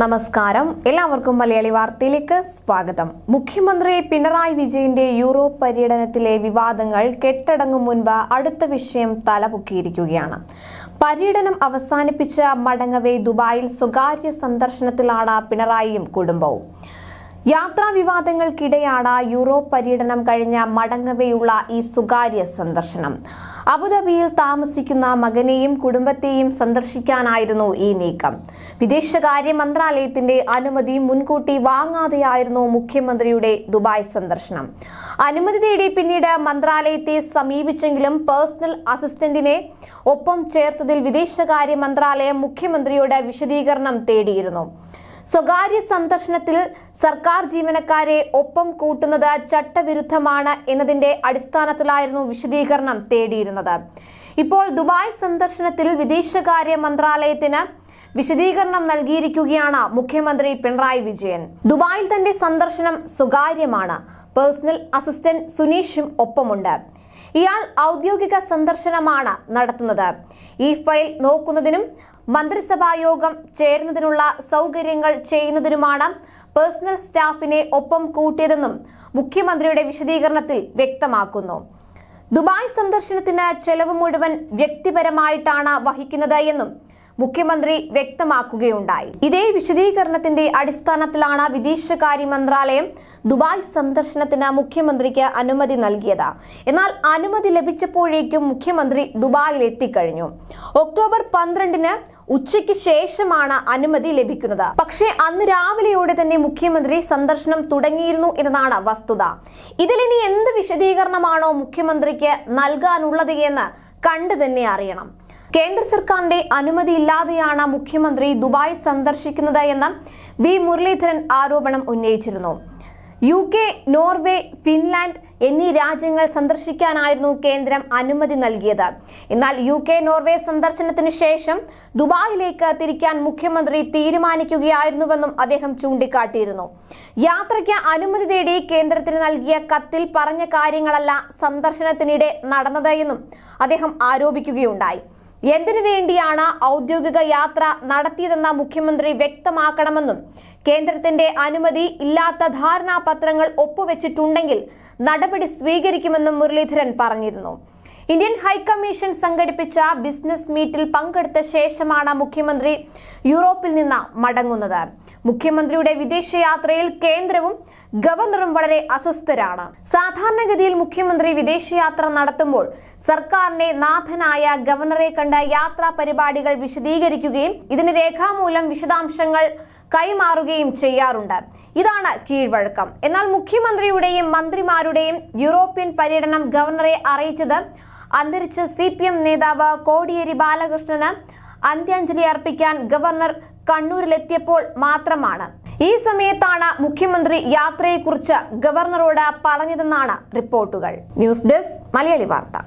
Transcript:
നമസ്കാരം എല്ലാവർക്കും മലയാളി വാർത്തയിലേക്ക് സ്വാഗതം മുഖ്യമന്ത്രി പിണറായി വിജയന്റെ യൂറോപ്പ് പര്യടനത്തിലെ വിവാദങ്ങൾ കെട്ടടങ്ങും മുൻപ് അടുത്ത വിഷയം തലപൊക്കിയിരിക്കുകയാണ് പര്യടനം അവസാനിപ്പിച്ച മടങ്ങവേ ദുബായിൽ സ്വകാര്യ സന്ദർശനത്തിലാണ് പിണറായിയും കുടുംബവും യാത്രാ വിവാദങ്ങൾക്കിടെയാണ് യൂറോപ്പ് പര്യടനം കഴിഞ്ഞ മടങ്ങവെയുള്ള ഈ സ്വകാര്യ സന്ദർശനം അബുദാബിയിൽ താമസിക്കുന്ന മകനെയും കുടുംബത്തെയും സന്ദർശിക്കാനായിരുന്നു ഈ നീക്കം വിദേശകാര്യ മന്ത്രാലയത്തിന്റെ അനുമതി മുൻകൂട്ടി വാങ്ങാതെയായിരുന്നു മുഖ്യമന്ത്രിയുടെ ദുബായ് സന്ദർശനം അനുമതി തേടി പിന്നീട് മന്ത്രാലയത്തെ സമീപിച്ചെങ്കിലും പേഴ്സണൽ അസിസ്റ്റന്റിനെ ഒപ്പം ചേർത്തതിൽ വിദേശകാര്യ മന്ത്രാലയം മുഖ്യമന്ത്രിയുടെ വിശദീകരണം തേടിയിരുന്നു സ്വകാര്യ സന്ദർശനത്തിൽ സർക്കാർ ജീവനക്കാരെ ഒപ്പം കൂട്ടുന്നത് ചട്ടവിരുദ്ധമാണ് എന്നതിന്റെ അടിസ്ഥാനത്തിലായിരുന്നു വിശദീകരണം തേടിയിരുന്നത് ഇപ്പോൾ ദുബായ് സന്ദർശനത്തിൽ വിദേശകാര്യ മന്ത്രാലയത്തിന് വിശദീകരണം നൽകിയിരിക്കുകയാണ് മുഖ്യമന്ത്രി പിണറായി വിജയൻ ദുബായിൽ തന്റെ സന്ദർശനം സ്വകാര്യമാണ് പേഴ്സണൽ അസിസ്റ്റന്റ് സുനീഷും ഒപ്പമുണ്ട് ഇയാൾ ഔദ്യോഗിക സന്ദർശനമാണ് നടത്തുന്നത് ഈ ഫയൽ നോക്കുന്നതിനും മന്ത്രിസഭായോഗം ചേരുന്നതിനുള്ള സൗകര്യങ്ങൾ ചെയ്യുന്നതിനുമാണ് പേഴ്സണൽ സ്റ്റാഫിനെ ഒപ്പം കൂട്ടിയതെന്നും മുഖ്യമന്ത്രിയുടെ വിശദീകരണത്തിൽ വ്യക്തമാക്കുന്നു ദുബായ് സന്ദർശനത്തിന് ചെലവ് മുഴുവൻ വ്യക്തിപരമായിട്ടാണ് വഹിക്കുന്നത് എന്നും മുഖ്യമന്ത്രി വ്യക്തമാക്കുകയുണ്ടായി ഇതേ വിശദീകരണത്തിന്റെ അടിസ്ഥാനത്തിലാണ് വിദേശകാര്യ മന്ത്രാലയം ദുബായ് സന്ദർശനത്തിന് മുഖ്യമന്ത്രിക്ക് അനുമതി നൽകിയത് എന്നാൽ അനുമതി ലഭിച്ചപ്പോഴേക്കും മുഖ്യമന്ത്രി ദുബായിൽ എത്തിക്കഴിഞ്ഞു ഒക്ടോബർ പന്ത്രണ്ടിന് ഉച്ചയ്ക്ക് ശേഷമാണ് അനുമതി ലഭിക്കുന്നത് പക്ഷേ അന്ന് രാവിലെയോടെ തന്നെ മുഖ്യമന്ത്രി സന്ദർശനം തുടങ്ങിയിരുന്നു എന്നതാണ് വസ്തുത ഇതിലിനി എന്ത് വിശദീകരണമാണോ മുഖ്യമന്ത്രിക്ക് നൽകാനുള്ളത് എന്ന് കണ്ടു തന്നെ അറിയണം കേന്ദ്ര സർക്കാരിന്റെ അനുമതിയില്ലാതെയാണ് മുഖ്യമന്ത്രി ദുബായ് സന്ദർശിക്കുന്നത് എന്ന് വി മുരളീധരൻ ആരോപണം ഉന്നയിച്ചിരുന്നു യു കെ നോർവേ ഫിൻലാൻഡ് എന്നീ രാജ്യങ്ങൾ സന്ദർശിക്കാനായിരുന്നു കേന്ദ്രം അനുമതി നൽകിയത് എന്നാൽ യു കെ നോർവേ സന്ദർശനത്തിന് ശേഷം ദുബായിലേക്ക് തിരിക്കാൻ മുഖ്യമന്ത്രി തീരുമാനിക്കുകയായിരുന്നുവെന്നും അദ്ദേഹം ചൂണ്ടിക്കാട്ടിയിരുന്നു യാത്രയ്ക്ക് അനുമതി തേടി കേന്ദ്രത്തിന് നൽകിയ കത്തിൽ പറഞ്ഞ കാര്യങ്ങളല്ല സന്ദർശനത്തിനിടെ നടന്നതെന്നും അദ്ദേഹം ആരോപിക്കുകയുണ്ടായി എന്തിനു വേണ്ടിയാണ് ഔദ്യോഗിക യാത്ര നടത്തിയതെന്ന മുഖ്യമന്ത്രി വ്യക്തമാക്കണമെന്നും കേന്ദ്രത്തിന്റെ അനുമതി ഇല്ലാത്ത ധാരണാപത്രങ്ങൾ ഒപ്പുവെച്ചിട്ടുണ്ടെങ്കിൽ നടപടി സ്വീകരിക്കുമെന്നും മുരളീധരൻ പറഞ്ഞിരുന്നു ഇന്ത്യൻ ഹൈക്കമ്മീഷൻ സംഘടിപ്പിച്ച ബിസിനസ് മീറ്റിൽ പങ്കെടുത്ത ശേഷമാണ് മുഖ്യമന്ത്രി യൂറോപ്പിൽ നിന്ന് മടങ്ങുന്നത് മുഖ്യമന്ത്രിയുടെ വിദേശയാത്രയിൽ കേന്ദ്രവും ഗവർണറും വളരെ അസ്വസ്ഥരാണ് സാധാരണഗതിയിൽ മുഖ്യമന്ത്രി വിദേശയാത്ര നടത്തുമ്പോൾ സർക്കാരിനെ നാഥനായ ഗവർണറെ കണ്ട യാത്രാ പരിപാടികൾ വിശദീകരിക്കുകയും ഇതിന് രേഖാമൂലം വിശദാംശങ്ങൾ കൈമാറുകയും ചെയ്യാറുണ്ട് ഇതാണ് കീഴ്വഴക്കം എന്നാൽ മുഖ്യമന്ത്രിയുടെയും മന്ത്രിമാരുടെയും യൂറോപ്യൻ പര്യടനം ഗവർണറെ അറിയിച്ചത് അന്തരിച്ച സി പി എം നേതാവ് കോടിയേരി ബാലകൃഷ്ണന് അന്ത്യാഞ്ജലി അർപ്പിക്കാൻ ഗവർണർ കണ്ണൂരിലെത്തിയപ്പോൾ മാത്രമാണ് ഈ സമയത്താണ് മുഖ്യമന്ത്രി യാത്രയെക്കുറിച്ച് ഗവർണറോട് പറഞ്ഞതെന്നാണ് റിപ്പോർട്ടുകൾ ന്യൂസ് ഡെസ്ക് മലയാളി വാർത്ത